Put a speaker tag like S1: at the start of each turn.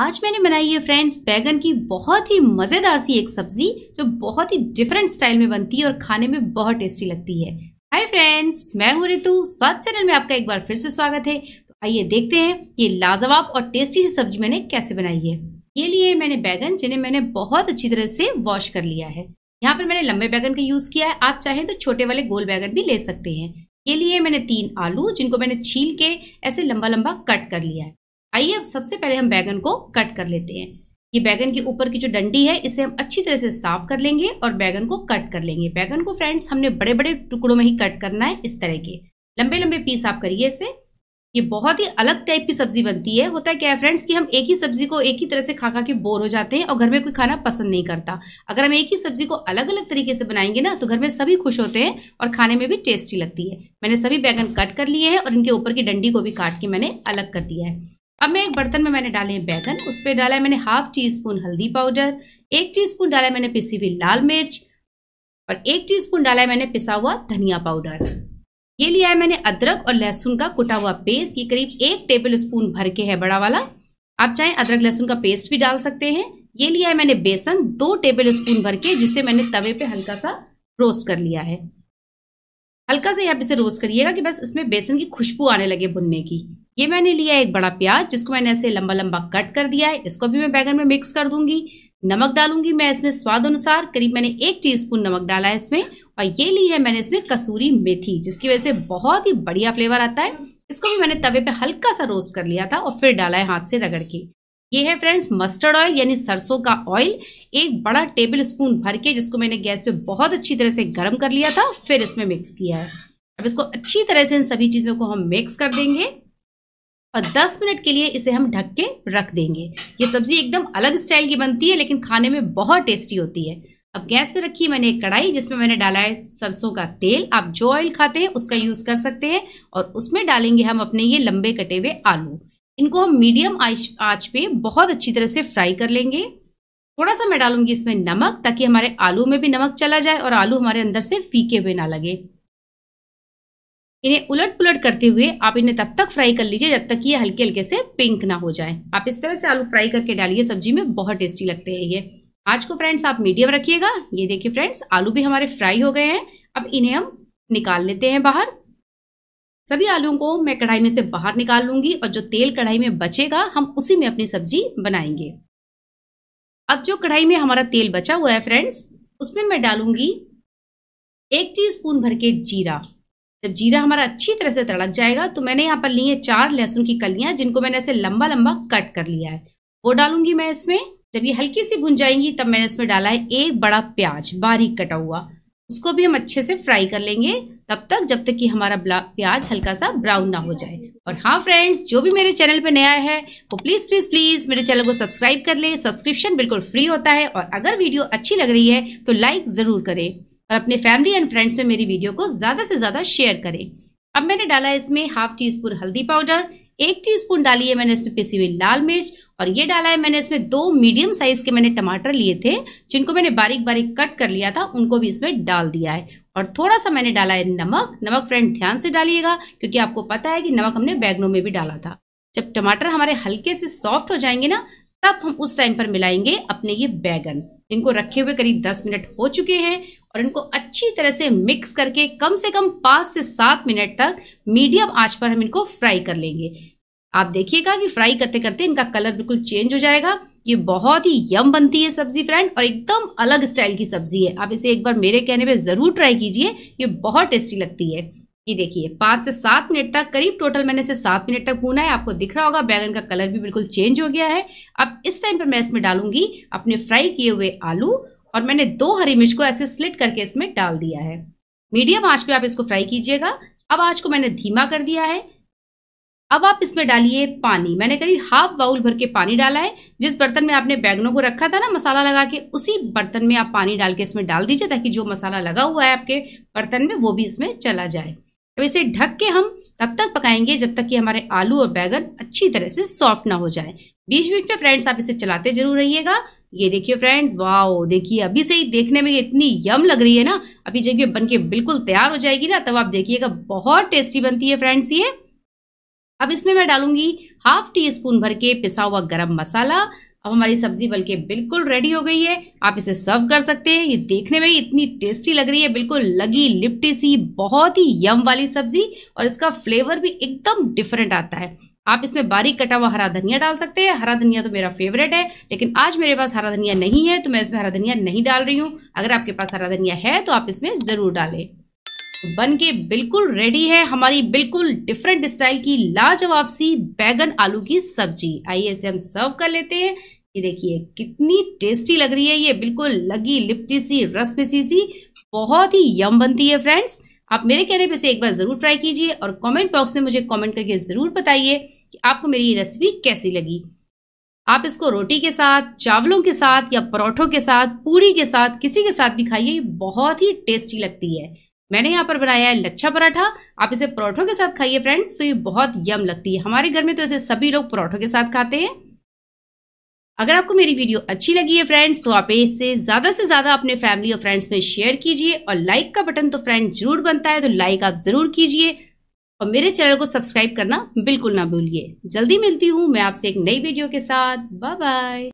S1: आज मैंने बनाई है फ्रेंड्स बैगन की बहुत ही मज़ेदार सी एक सब्ज़ी जो बहुत ही डिफरेंट स्टाइल में बनती है और खाने में बहुत टेस्टी लगती है हाय फ्रेंड्स मैं हूँ रितु स्वाद चैनल में आपका एक बार फिर से स्वागत है तो आइए देखते हैं कि लाजवाब और टेस्टी सी सब्जी मैंने कैसे बनाई है ये लिए मैंने बैगन जिन्हें मैंने बहुत अच्छी तरह से वॉश कर लिया है यहाँ पर मैंने लंबे बैगन का यूज़ किया है आप चाहें तो छोटे वाले गोल बैगन भी ले सकते हैं ये लिए मैंने तीन आलू जिनको मैंने छील के ऐसे लंबा लंबा कट कर लिया है आइए अब सबसे पहले हम बैगन को कट कर लेते हैं ये बैगन के ऊपर की जो डंडी है इसे हम अच्छी तरह से साफ कर लेंगे और बैगन को कट कर लेंगे बैगन को फ्रेंड्स हमने बड़े बड़े टुकड़ों में ही कट करना है इस तरह के लंबे लंबे पीस आप करिए इसे ये बहुत ही अलग टाइप की सब्जी बनती है होता है क्या है फ्रेंड्स कि हम एक ही सब्जी को एक ही तरह से खा खा के बोर हो जाते हैं और घर में कोई खाना पसंद नहीं करता अगर हम एक ही सब्जी को अलग अलग तरीके से बनाएंगे ना तो घर में सभी खुश होते हैं और खाने में भी टेस्टी लगती है मैंने सभी बैगन कट कर लिए हैं और इनके ऊपर की डंडी को भी काट के मैंने अलग कर दिया है अब मैं एक बर्तन में मैंने डाले हैं बैगन उस पर डाला है मैंने हाफ टी स्पून हल्दी पाउडर एक टी स्पून डाला है मैंने पिसी हुई लाल मिर्च और एक टी स्पून डाला है मैंने पिसा हुआ धनिया पाउडर ये लिया है मैंने अदरक और लहसुन का कुटा हुआ पेस्ट ये करीब एक टेबल स्पून भर के है बड़ा वाला आप चाहे अदरक लहसुन का पेस्ट भी डाल सकते हैं ये लिया है मैंने बेसन दो टेबल स्पून भर के जिसे मैंने तवे पे हल्का सा रोस्ट कर लिया है हल्का सा आप इसे रोस्ट करिएगा कि बस इसमें बेसन की खुशबू आने लगे भुनने की ये मैंने लिया एक बड़ा प्याज जिसको मैंने ऐसे लंबा लंबा कट कर दिया है इसको भी मैं बैगन में मिक्स कर दूंगी नमक डालूंगी मैं इसमें स्वाद अनुसार करीब मैंने एक टीस्पून नमक डाला है इसमें और ये ली है मैंने इसमें कसूरी मेथी जिसकी वजह से बहुत ही बढ़िया फ्लेवर आता है इसको भी मैंने तवे पे हल्का सा रोस्ट कर लिया था और फिर डाला है हाथ से रगड़ के ये है फ्रेंड्स मस्टर्ड ऑयल यानी सरसों का ऑयल एक बड़ा टेबल स्पून भर के जिसको मैंने गैस पे बहुत अच्छी तरह से गर्म कर लिया था फिर इसमें मिक्स किया है अब इसको अच्छी तरह से इन सभी चीज़ों को हम मिक्स कर देंगे और 10 मिनट के लिए इसे हम ढक के रख देंगे ये सब्ज़ी एकदम अलग स्टाइल की बनती है लेकिन खाने में बहुत टेस्टी होती है अब गैस पे रखी मैंने एक कढ़ाई जिसमें मैंने डाला है सरसों का तेल आप जो ऑयल खाते हैं उसका यूज़ कर सकते हैं और उसमें डालेंगे हम अपने ये लंबे कटे हुए आलू इनको हम मीडियम आँच पे बहुत अच्छी तरह से फ्राई कर लेंगे थोड़ा सा मैं डालूंगी इसमें नमक ताकि हमारे आलू में भी नमक चला जाए और आलू हमारे अंदर से फीके हुए ना लगे इन्हें उलट पुलट करते हुए आप इन्हें तब तक फ्राई कर लीजिए जब तक ये हल्के हल्के से पिंक ना हो जाए आप इस तरह से आलू फ्राई करके डालिए सब्जी में बहुत टेस्टी लगते हैं ये आज को फ्रेंड्स आप मीडियम रखिएगा ये देखिए फ्रेंड्स आलू भी हमारे फ्राई हो गए हैं अब इन्हें हम निकाल लेते हैं बाहर सभी आलुओं को मैं कढ़ाई में से बाहर निकाल लूंगी और जो तेल कढ़ाई में बचेगा हम उसी में अपनी सब्जी बनाएंगे अब जो कढ़ाई में हमारा तेल बचा हुआ है फ्रेंड्स उसमें मैं डालूंगी एक टीस्पून भर के जीरा जब जीरा हमारा अच्छी तरह से तड़क जाएगा तो मैंने यहाँ पर ली है चार लहसुन की कलियां जिनको मैंने ऐसे लंबा लंबा कट कर लिया है वो डालूंगी मैं इसमें जब ये हल्की सी भुन जाएंगी तब मैंने इसमें डाला है एक बड़ा प्याज बारीक कटा हुआ उसको भी हम अच्छे से फ्राई कर लेंगे तब तक जब तक कि हमारा प्याज हल्का सा ब्राउन ना हो जाए और हाँ फ्रेंड्स जो भी मेरे चैनल पर नया है वो प्लीज़ प्लीज़ प्लीज़ मेरे चैनल को सब्सक्राइब कर ले सब्सक्रिप्शन बिल्कुल फ्री होता है और अगर वीडियो अच्छी लग रही है तो लाइक ज़रूर करें और अपने फैमिली एंड फ्रेंड्स में मेरी वीडियो को ज़्यादा से ज़्यादा शेयर करें अब मैंने डाला है इसमें हाफ टी स्पून हल्दी पाउडर एक टीस्पून डाली है मैंने इसमें पिसी हुई लाल मिर्च और ये डाला है मैंने इसमें दो मीडियम साइज के मैंने टमाटर लिए थे जिनको मैंने बारीक बारीक कट कर लिया था उनको भी इसमें डाल दिया है और थोड़ा सा मैंने डाला है नमक नमक फ्रेंड ध्यान से डालिएगा क्योंकि आपको पता है कि नमक हमने बैगनों में भी डाला था जब टमाटर हमारे हल्के से सॉफ्ट हो जाएंगे ना तब हम उस टाइम पर मिलाएंगे अपने ये बैगन इनको रखे हुए करीब दस मिनट हो चुके हैं और इनको अच्छी तरह से मिक्स करके कम से कम पांच से सात मिनट तक मीडियम आंच पर हम इनको फ्राई कर लेंगे आप देखिएगा कि फ्राई करते करते इनका कलर बिल्कुल चेंज हो जाएगा ये बहुत ही यम बनती है सब्जी फ्रेंड और एकदम अलग स्टाइल की सब्जी है आप इसे एक बार मेरे कहने पे ज़रूर ट्राई कीजिए ये बहुत टेस्टी लगती है ये देखिए पाँच से सात मिनट तक करीब टोटल मैंने इसे सात मिनट तक भूना है आपको दिख रहा होगा बैगन का कलर भी बिल्कुल चेंज हो गया है अब इस टाइम पर मैं इसमें डालूंगी अपने फ्राई किए हुए आलू और मैंने दो हरी मिर्च को ऐसे स्लिट करके इसमें डाल दिया है मीडियम आंच पे आप इसको फ्राई कीजिएगा अब आंच को मैंने धीमा कर दिया है अब आप इसमें डालिए पानी मैंने करीब हाफ बाउल भर के पानी डाला है जिस बर्तन में आपने बैगनों को रखा था ना मसाला लगा के उसी बर्तन में आप पानी डाल के इसमें डाल दीजिए ताकि जो मसाला लगा हुआ है आपके बर्तन में वो भी इसमें चला जाए अब इसे ढक के हम तब तक पकाएंगे जब तक कि हमारे आलू और बैगन अच्छी तरह से सॉफ्ट ना हो जाए बीच बीच में फ्रेंड्स आप इसे चलाते जरूर रहिएगा ये देखिए फ्रेंड्स वाओ देखिए अभी से ही देखने में ये इतनी यम लग रही है ना अभी जब ये बन के बिल्कुल तैयार हो जाएगी ना तब आप देखिएगा बहुत टेस्टी बनती है फ्रेंड्स ये अब इसमें मैं डालूंगी हाफ टी स्पून भर के पिसा हुआ गरम मसाला अब हमारी सब्जी बल्कि बिल्कुल रेडी हो गई है आप इसे सर्व कर सकते हैं ये देखने में इतनी टेस्टी लग रही है बिल्कुल लगी लिपटी सी बहुत ही यम वाली सब्जी और इसका फ्लेवर भी एकदम डिफरेंट आता है आप इसमें बारीक कटा हुआ हरा धनिया डाल सकते हैं हरा धनिया तो मेरा फेवरेट है लेकिन आज मेरे पास हरा धनिया नहीं है तो मैं इसमें हरा धनिया नहीं डाल रही हूँ अगर आपके पास हरा धनिया है तो आप इसमें ज़रूर डालें तो बन के बिल्कुल रेडी है हमारी बिल्कुल डिफरेंट स्टाइल की लाजवाब सी बैगन आलू की सब्जी आइए इसे हम सर्व कर लेते हैं ये देखिए कितनी टेस्टी लग रही है ये बिल्कुल लगी लिपटी सी रस मिसी सी बहुत ही यम बनती है फ्रेंड्स आप मेरे कहने पे से एक बार ज़रूर ट्राई कीजिए और कमेंट बॉक्स में मुझे कमेंट करके ज़रूर बताइए कि आपको मेरी ये रेसिपी कैसी लगी आप इसको रोटी के साथ चावलों के साथ या परोठों के साथ पूरी के साथ किसी के साथ भी खाइए बहुत ही टेस्टी लगती है मैंने यहाँ पर बनाया है लच्छा पराठा आप इसे परोठों के साथ खाइए फ्रेंड्स तो ये बहुत यम लगती है हमारे घर में तो इसे सभी लोग परोठों के साथ खाते हैं अगर आपको मेरी वीडियो अच्छी लगी है फ्रेंड्स तो आप इसे ज़्यादा से ज़्यादा अपने फैमिली और फ्रेंड्स में शेयर कीजिए और लाइक का बटन तो फ्रेंड जरूर बनता है तो लाइक आप ज़रूर कीजिए और मेरे चैनल को सब्सक्राइब करना बिल्कुल ना भूलिए जल्दी मिलती हूँ मैं आपसे एक नई वीडियो के साथ बाय बाय